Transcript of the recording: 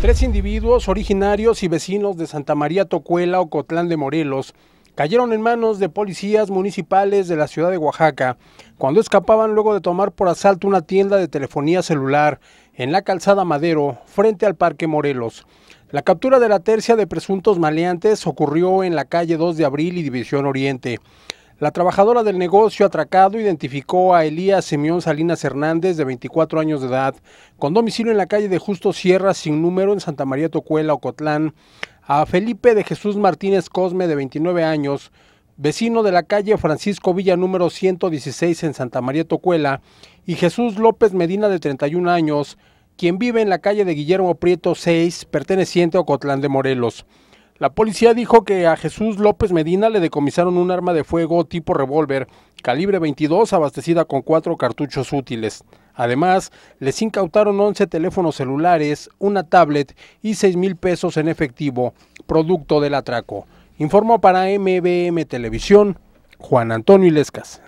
Tres individuos originarios y vecinos de Santa María Tocuela, o Cotlán de Morelos, cayeron en manos de policías municipales de la ciudad de Oaxaca cuando escapaban luego de tomar por asalto una tienda de telefonía celular en la calzada Madero, frente al Parque Morelos. La captura de la tercia de presuntos maleantes ocurrió en la calle 2 de Abril y División Oriente. La trabajadora del negocio atracado identificó a Elías Simeón Salinas Hernández, de 24 años de edad, con domicilio en la calle de Justo Sierra, sin número, en Santa María Tocuela, Ocotlán, a Felipe de Jesús Martínez Cosme, de 29 años, vecino de la calle Francisco Villa número 116 en Santa María Tocuela, y Jesús López Medina, de 31 años, quien vive en la calle de Guillermo Prieto 6, perteneciente a Ocotlán de Morelos. La policía dijo que a Jesús López Medina le decomisaron un arma de fuego tipo revólver calibre 22 abastecida con cuatro cartuchos útiles. Además, les incautaron 11 teléfonos celulares, una tablet y 6 mil pesos en efectivo, producto del atraco. Informó para MBM Televisión Juan Antonio Ilescas.